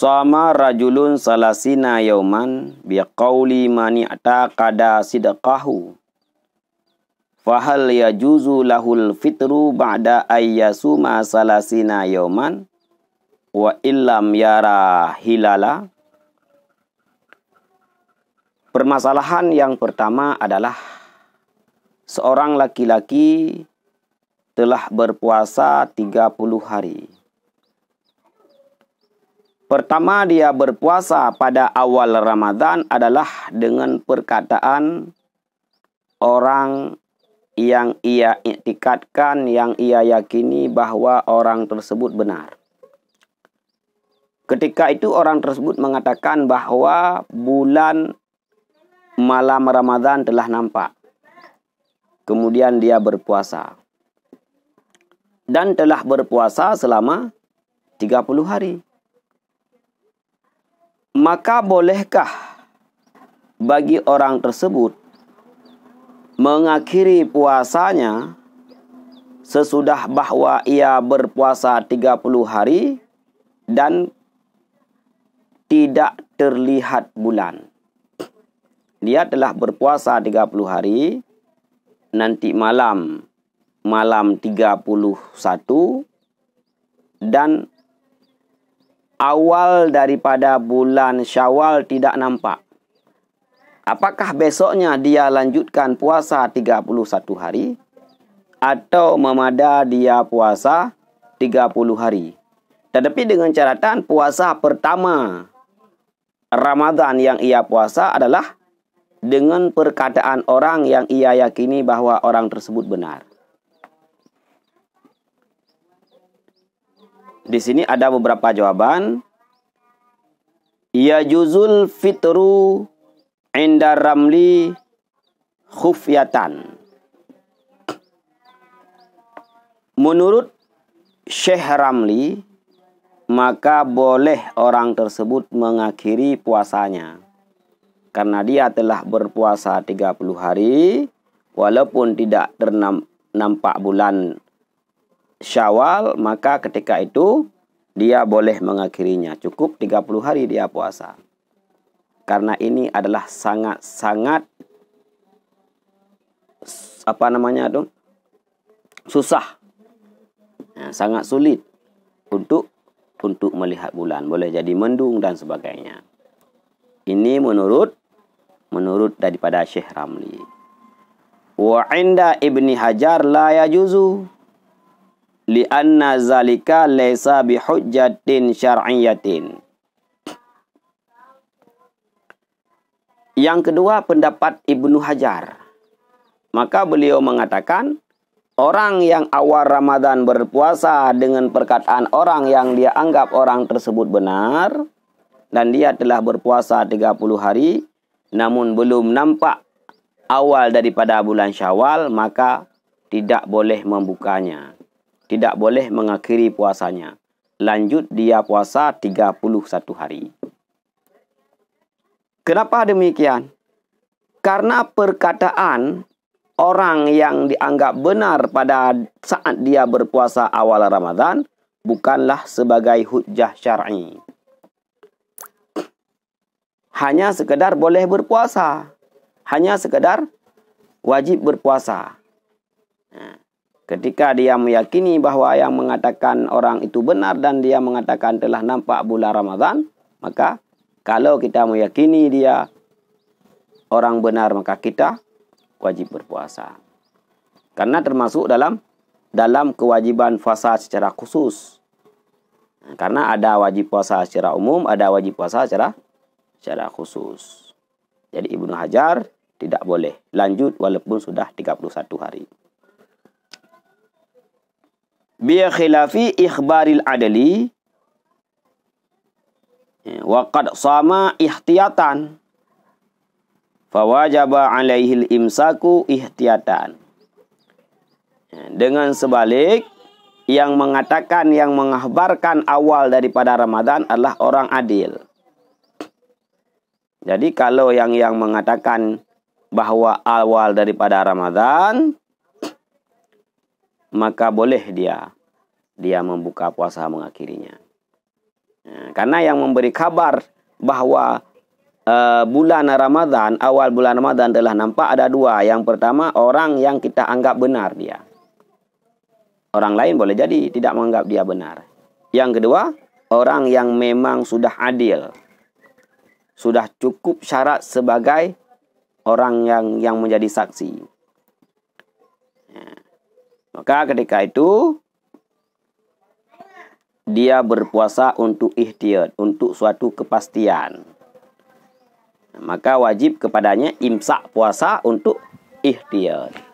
Sama rajulun salasina yauman biqauli mani ataqada sidqahu. Fahal yajuzu lahul fitru ba'da ayyasuma salasina yauman wa illam yara hilala. Permasalahan yang pertama adalah seorang laki-laki telah berpuasa 30 hari Pertama dia berpuasa pada awal Ramadan adalah dengan perkataan orang yang ia iktikadkan, yang ia yakini bahwa orang tersebut benar. Ketika itu orang tersebut mengatakan bahwa bulan malam Ramadan telah nampak. Kemudian dia berpuasa. Dan telah berpuasa selama 30 hari maka bolehkah bagi orang tersebut mengakhiri puasanya sesudah bahwa ia berpuasa 30 hari dan tidak terlihat bulan. Dia telah berpuasa 30 hari nanti malam malam 31 dan awal daripada bulan Syawal tidak nampak. Apakah besoknya dia lanjutkan puasa 31 hari atau memada dia puasa 30 hari? Tetapi dengan catatan puasa pertama Ramadan yang ia puasa adalah dengan perkataan orang yang ia yakini bahwa orang tersebut benar. Di sini ada beberapa jawaban. Ya juzul fitru inda ramli khufyatan. Menurut Syekh Ramli, maka boleh orang tersebut mengakhiri puasanya. Karena dia telah berpuasa 30 hari, walaupun tidak ternampak bulan Syawal, maka ketika itu dia boleh mengakhirinya. Cukup 30 hari dia puasa. Karena ini adalah sangat-sangat apa namanya dong? Susah. Ya, sangat sulit untuk untuk melihat bulan, boleh jadi mendung dan sebagainya. Ini menurut menurut daripada Syekh Ramli. Wa inda Ibni Hajar la yajuzu li'anna zalika laisa hujjatin syar'iyyatin. Yang kedua pendapat Ibnu Hajar. Maka beliau mengatakan orang yang awal Ramadan berpuasa dengan perkataan orang yang dia anggap orang tersebut benar dan dia telah berpuasa 30 hari namun belum nampak awal daripada bulan Syawal maka tidak boleh membukanya tidak boleh mengakhiri puasanya. Lanjut dia puasa 31 hari. Kenapa demikian? Karena perkataan orang yang dianggap benar pada saat dia berpuasa awal Ramadan bukanlah sebagai hujah syar'i. Hanya sekedar boleh berpuasa. Hanya sekedar wajib berpuasa. Nah. Ketika dia meyakini bahwa yang mengatakan orang itu benar dan dia mengatakan telah nampak bulan Ramadhan, maka kalau kita meyakini dia orang benar maka kita wajib berpuasa. Karena termasuk dalam dalam kewajiban puasa secara khusus. Karena ada wajib puasa secara umum, ada wajib puasa secara secara khusus. Jadi Ibnu Hajar tidak boleh lanjut walaupun sudah 31 hari bi khilafi ikhbaril adli ya, wa qad sama ihtiyatan fawajaba alaihi imsaku ihtiyatan ya, dengan sebalik yang mengatakan yang mengabarkan awal daripada Ramadan adalah orang adil. Jadi kalau yang yang mengatakan bahwa awal daripada Ramadan maka boleh dia dia membuka puasa mengakhirinya. Nah, karena yang memberi kabar bahwa uh, bulan Ramadan, awal bulan Ramadan telah nampak ada dua. Yang pertama orang yang kita anggap benar dia. Orang lain boleh jadi tidak menganggap dia benar. Yang kedua, orang yang memang sudah adil. Sudah cukup syarat sebagai orang yang yang menjadi saksi. Maka ketika itu dia berpuasa untuk ihtiyat, untuk suatu kepastian. Maka wajib kepadanya imsak puasa untuk ihtiyat.